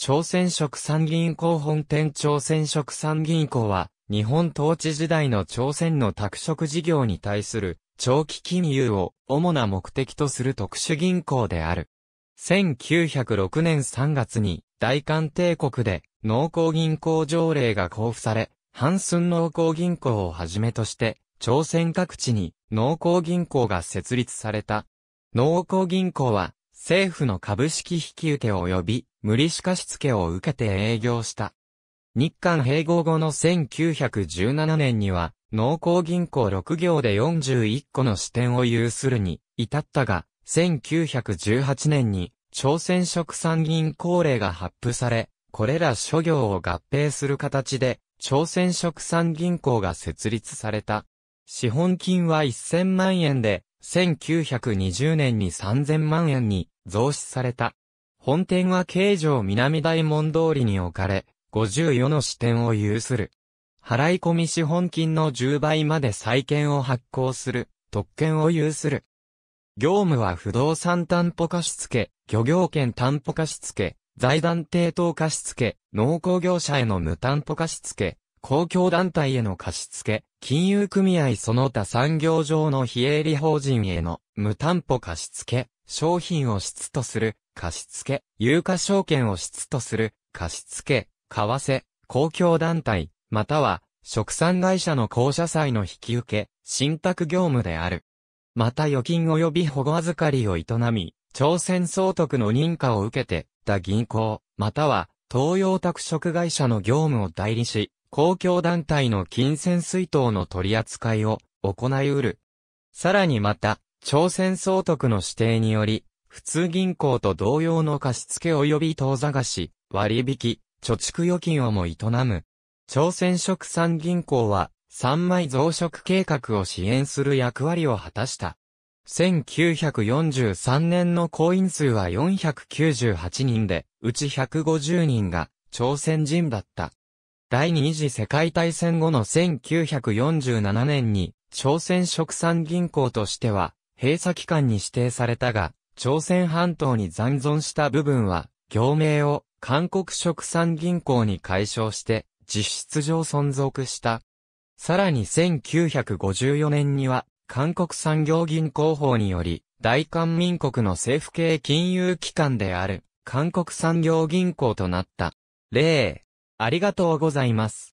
朝鮮食産銀行本店朝鮮食産銀行は、日本統治時代の朝鮮の宅食事業に対する長期金融を主な目的とする特殊銀行である。1906年3月に大韓帝国で農工銀行条例が交付され、ハンスン農工銀行をはじめとして、朝鮮各地に農工銀行が設立された。農工銀行は政府の株式引き受け及び無利子貸付を受けて営業した。日韓併合後の1917年には、農工銀行6行で41個の支店を有するに至ったが、1918年に朝鮮食産銀行令が発布され、これら諸行を合併する形で、朝鮮食産銀行が設立された。資本金は1000万円で、1920年に3000万円に増資された。本店は京城南大門通りに置かれ、54の支店を有する。払い込み資本金の10倍まで債券を発行する、特権を有する。業務は不動産担保貸付、漁業権担保貸付、財団抵当貸付、農工業者への無担保貸付、公共団体への貸付、金融組合その他産業上の非営利法人への無担保貸付、商品を質とする貸付、有価証券を質とする貸付、為替、公共団体、または、食産会社の公社債の引き受け、信託業務である。また預金及び保護預かりを営み、朝鮮総督の認可を受けて、た銀行、または、東洋拓殖会社の業務を代理し、公共団体の金銭水筒の取り扱いを行いうる。さらにまた、朝鮮総督の指定により、普通銀行と同様の貸付及び当座貸し、割引、貯蓄預金をも営む。朝鮮食産銀行は、三枚増殖計画を支援する役割を果たした。1943年の行員数は498人で、うち150人が朝鮮人だった。第二次世界大戦後の1947年に、朝鮮食産銀行としては、閉鎖期間に指定されたが、朝鮮半島に残存した部分は、業名を韓国食産銀行に解消して、実質上存続した。さらに1954年には、韓国産業銀行法により、大韓民国の政府系金融機関である、韓国産業銀行となった。例、ありがとうございます。